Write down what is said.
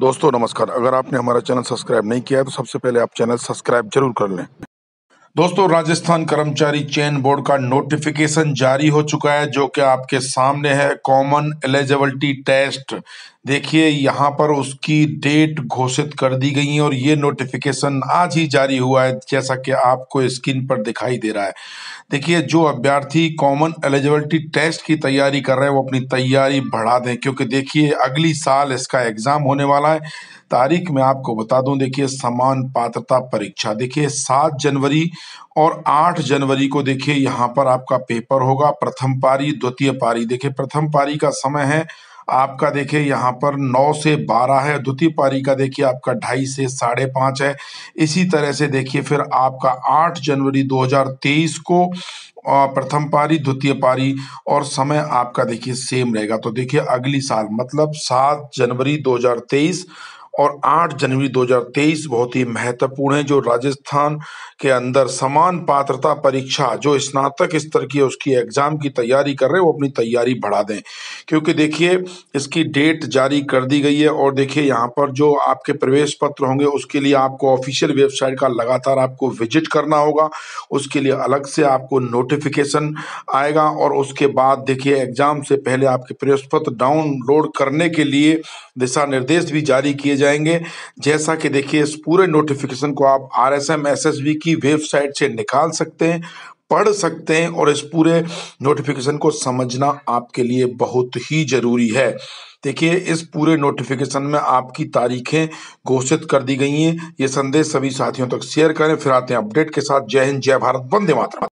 दोस्तों नमस्कार अगर आपने हमारा चैनल सब्सक्राइब नहीं किया है तो सबसे पहले आप चैनल सब्सक्राइब जरूर कर लें दोस्तों राजस्थान कर्मचारी चयन बोर्ड का नोटिफिकेशन जारी हो चुका है जो कि आपके सामने है कॉमन एलिजिबिलिटी टेस्ट देखिए यहाँ पर उसकी डेट घोषित कर दी गई है और ये नोटिफिकेशन आज ही जारी हुआ है जैसा कि आपको स्क्रीन पर दिखाई दे रहा है देखिए जो अभ्यर्थी कॉमन एलिजिबिलिटी टेस्ट की तैयारी कर रहे हैं वो अपनी तैयारी बढ़ा दें क्योंकि देखिए अगली साल इसका एग्ज़ाम होने वाला है तारीख मैं आपको बता दूं देखिए समान पात्रता परीक्षा देखिए सात जनवरी और आठ जनवरी को देखिए यहाँ पर आपका पेपर होगा प्रथम पारी द्वितीय पारी देखिए प्रथम पारी का समय है आपका देखिए यहाँ पर नौ से बारह है द्वितीय पारी का देखिए आपका ढाई से साढ़े पांच है इसी तरह से देखिए फिर आपका आठ जनवरी 2023 को प्रथम पारी द्वितीय पारी और समय आपका देखिए सेम रहेगा तो देखिए अगली साल मतलब सात जनवरी 2023 और 8 जनवरी 2023 बहुत ही महत्वपूर्ण है जो राजस्थान के अंदर समान पात्रता परीक्षा जो स्नातक स्तर की है उसकी एग्जाम की तैयारी कर रहे हैं वो अपनी तैयारी बढ़ा दें क्योंकि देखिए इसकी डेट जारी कर दी गई है और देखिए यहाँ पर जो आपके प्रवेश पत्र होंगे उसके लिए आपको ऑफिशियल वेबसाइट का लगातार आपको विजिट करना होगा उसके लिए अलग से आपको नोटिफिकेशन आएगा और उसके बाद देखिए एग्ज़ाम से पहले आपके प्रवेश पत्र डाउनलोड करने के लिए दिशा निर्देश भी जारी किए जाएंगे जैसा कि देखिए इस पूरे नोटिफिकेशन को आप R S M S S B की वेबसाइट से निकाल सकते हैं पढ़ सकते हैं और इस पूरे नोटिफिकेशन को समझना आपके लिए बहुत ही ज़रूरी है देखिए इस पूरे नोटिफिकेशन में आपकी तारीखें घोषित कर दी गई हैं ये संदेश सभी साथियों तक शेयर करें फिर आते हैं अपडेट के साथ जय हिंद जय भारत वंदे मातरम